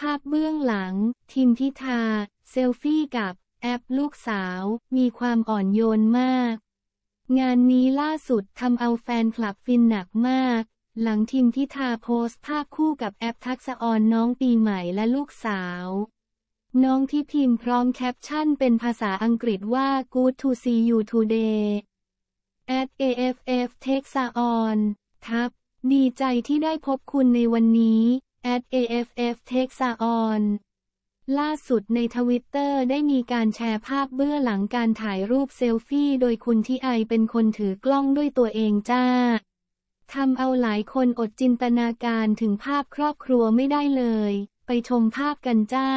ภาพเบื้องหลัง ทิมพิธาเซลฟี่กับ แอปลูกสาว มีความอ่อนโยนมาก งานนี้ล่าสุดทำเอาแฟนคลับฟินหนักมาก หลังทิมพิธาโพสต์ภาพคู่กับแอปทักษออนน้องปีใหม่และลูกสาว น้องที่พิมพ์พร้อมแคปชั่นเป็นภาษาอังกฤษว่า good to see you today at aff t e x a s on ทับดีใจที่ได้พบคุณในวันนี้ at AFF t a k e on ล่าสุดในทวิตเตอร์ได้มีการแชร์ภาพเบื้องหลังการถ่ายรูปเซลฟี่โดยคุณที่ไอเป็นคนถือกล้องด้วยตัวเองจ้า ทำเอาหลายคนอดจินตนาการถึงภาพครอบครัวไม่ได้เลย ไปชมภาพกันจ้า